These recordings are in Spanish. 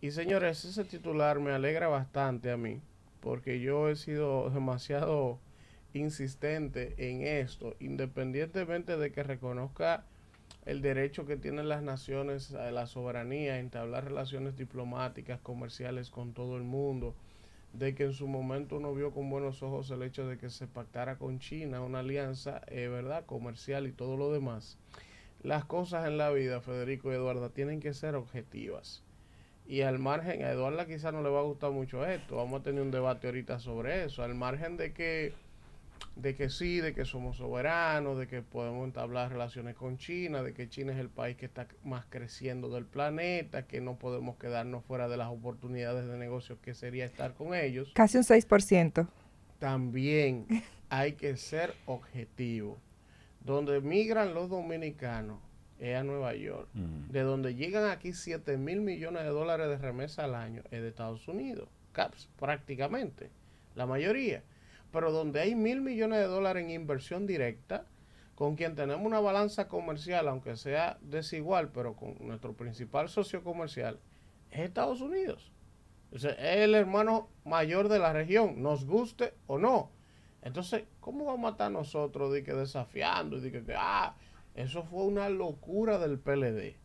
Y señores, ese titular me alegra bastante a mí, porque yo he sido demasiado insistente en esto, independientemente de que reconozca el derecho que tienen las naciones a la soberanía, a entablar relaciones diplomáticas, comerciales con todo el mundo, de que en su momento uno vio con buenos ojos el hecho de que se pactara con China una alianza, es eh, ¿verdad?, comercial y todo lo demás. Las cosas en la vida, Federico y Eduarda, tienen que ser objetivas. Y al margen, a Eduarda quizás no le va a gustar mucho esto. Vamos a tener un debate ahorita sobre eso. Al margen de que, de que sí, de que somos soberanos, de que podemos entablar relaciones con China, de que China es el país que está más creciendo del planeta, que no podemos quedarnos fuera de las oportunidades de negocios que sería estar con ellos. Casi un 6%. También hay que ser objetivo donde migran los dominicanos es a Nueva York, de donde llegan aquí 7 mil millones de dólares de remesa al año, es de Estados Unidos, CAPS, prácticamente, la mayoría. Pero donde hay mil millones de dólares en inversión directa, con quien tenemos una balanza comercial, aunque sea desigual, pero con nuestro principal socio comercial, es Estados Unidos. es el hermano mayor de la región, nos guste o no. Entonces, ¿cómo vamos a estar nosotros de que desafiando? De que, ah, eso fue una locura del PLD.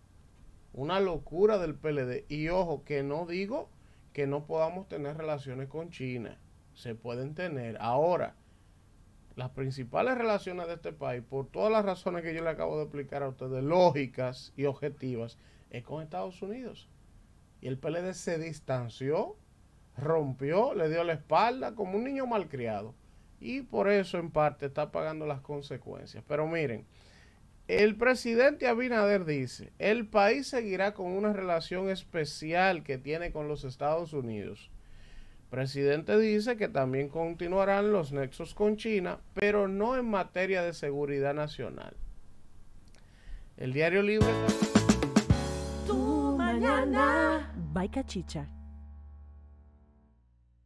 Una locura del PLD. Y ojo, que no digo que no podamos tener relaciones con China. Se pueden tener. Ahora, las principales relaciones de este país, por todas las razones que yo le acabo de explicar a ustedes, lógicas y objetivas, es con Estados Unidos. Y el PLD se distanció, rompió, le dio la espalda como un niño malcriado y por eso en parte está pagando las consecuencias. Pero miren, el presidente Abinader dice, el país seguirá con una relación especial que tiene con los Estados Unidos. presidente dice que también continuarán los nexos con China, pero no en materia de seguridad nacional. El diario libre... Tu mañana. Baica Chicha.